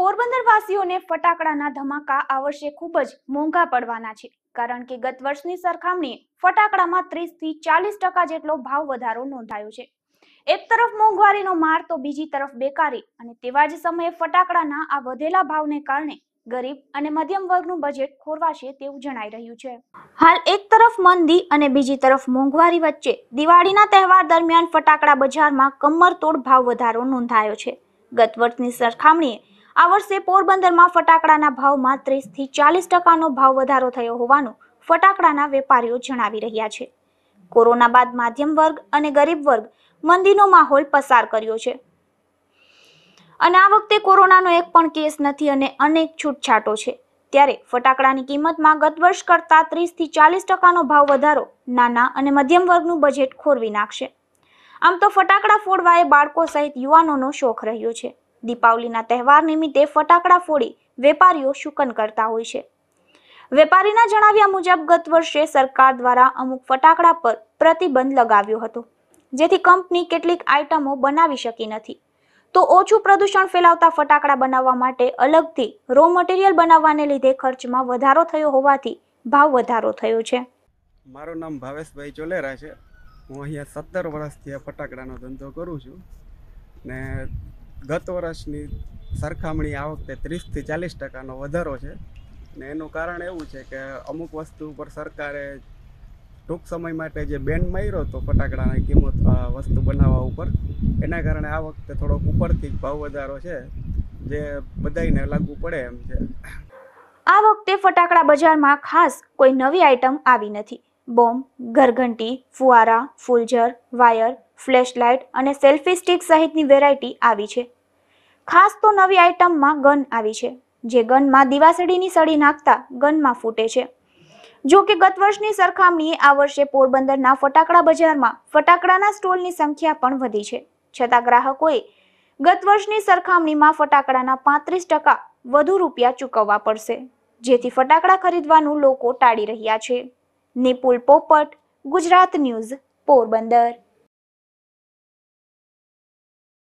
પોરબંદર વાસીઓને ફટાકડાના ધમાકા આ વર્ષે ખૂબ જ મોંઘા પડવાના છે કારણ કે ગત વર્ષની સરખામણીએ ફટાકડામાં ત્રીસ થી ચાલીસ ટકા જેટલો ભાવ વધારો નોંધાયો છે એક તરફ મોંઘવારીનો માર તો બીજી તરફ બેકારી અને તેવા જ સમયે ફટાકડાના આ વધેલા ભાવને કારણે ગરીબ અને મધ્યમ વર્ગનું બજેટ ખોરવાશે તેવું જણાઈ રહ્યું છે હાલ એક તરફ મંદી અને બીજી તરફ મોંઘવારી વચ્ચે દિવાળીના તહેવાર દરમિયાન ફટાકડા બજારમાં કમરતોડ ભાવ વધારો નોંધાયો છે ગત વર્ષની સરખામણીએ આ વર્ષે પોરબંદરમાં ફટાકડાના ભાવમાં ત્રીસથી ચાલીસ ટકાનો ભાવ વધારો થયો હોવાનું ફટાકડાના વેપારીઓ જણાવી રહ્યા છે કોરોના બાદ મધ્યમ વર્ગ અને ગરીબ વર્ગ મંદીનો માહોલ પસાર કર્યો છે અને આ વખતે કોરોનાનો એક પણ કેસ નથી અને અનેક છૂટછાટો છે ત્યારે ફટાકડાની કિંમતમાં ગત વર્ષ કરતાં ત્રીસથી ચાલીસ ટકાનો ભાવ વધારો નાના અને મધ્યમ વર્ગનું બજેટ ખોરવી નાખશે આમ તો ફટાકડા ફોડવા એ બાળકો સહિત યુવાનોનો શોખ રહ્યો છે દીપાવલીના તહેવાર નિમિત્તે ફટાકડા ફોડી વેપારીઓ શુકન કરતા હોય છે વેપારીના જણાવ્યા મુજબ ગત વર્ષે સરકાર દ્વારા અમુક ફટાકડા પર પ્રતિબંધ લગાવ્યો હતો જેથી કંપની કેટલીક આઇટમો બનાવી શકી નથી તો ઓછું પ્રદૂષણ ફેલાવતા ફટાકડા બનાવવા માટે અલગથી રો મટીરિયલ બનાવવાને લીધે ખર્ચમાં વધારો થયો હોવાથી ભાવ વધારો થયો છે મારું નામ ભાવેશભાઈ ચોલેરા છે હું અહીંયા સત્તર વર્ષથી આ ફટાકડાનો ધંધો કરું છું ને ગત વર્ષની સરખામણી આ વખતે ત્રીસથી ચાલીસ ટકાનો વધારો છે ને એનું કારણ એવું છે કે અમુક વસ્તુ ઉપર સરકારે ટૂંક સમય માટે જે બેન માર્યો હતો ફટાકડાની કિંમત વસ્તુ બનાવવા ઉપર એના કારણે આ વખતે થોડોક ઉપરથી જ ભાવ વધારો છે જે બધાને લાગુ પડે એમ છે આ વખતે ફટાકડા બજારમાં ખાસ કોઈ નવી આઇટમ આવી નથી બોમ્બ ઘરઘંટી ફુવારા ફૂલઝર વાયર ફ્લેશલાઇટ અને સેલ્ફી સ્ટિક સહિતની વેરાયટી આવી છે ખાસ તો નવી આઇટમમાં ગન આવી છે જે ગનમાં દિવાસળીની સળી નાખતા ગનમાં ફૂટે છે જો કે ગત વર્ષની સરખામણીએ આ વર્ષે પોરબંદરના ફટાકડા બજારમાં ફટાકડાના સ્ટોલની સંખ્યા પણ વધી છે છતાં ગ્રાહકોએ ગત વર્ષની સરખામણીમાં ફટાકડાના પાંત્રીસ ટકા વધુ રૂપિયા ચૂકવવા પડશે જેથી ફટાકડા ખરીદવાનું લોકો ટાળી રહ્યા છે નિપુલ પોપટ ગુજરાત ન્યૂઝ પોરબંદર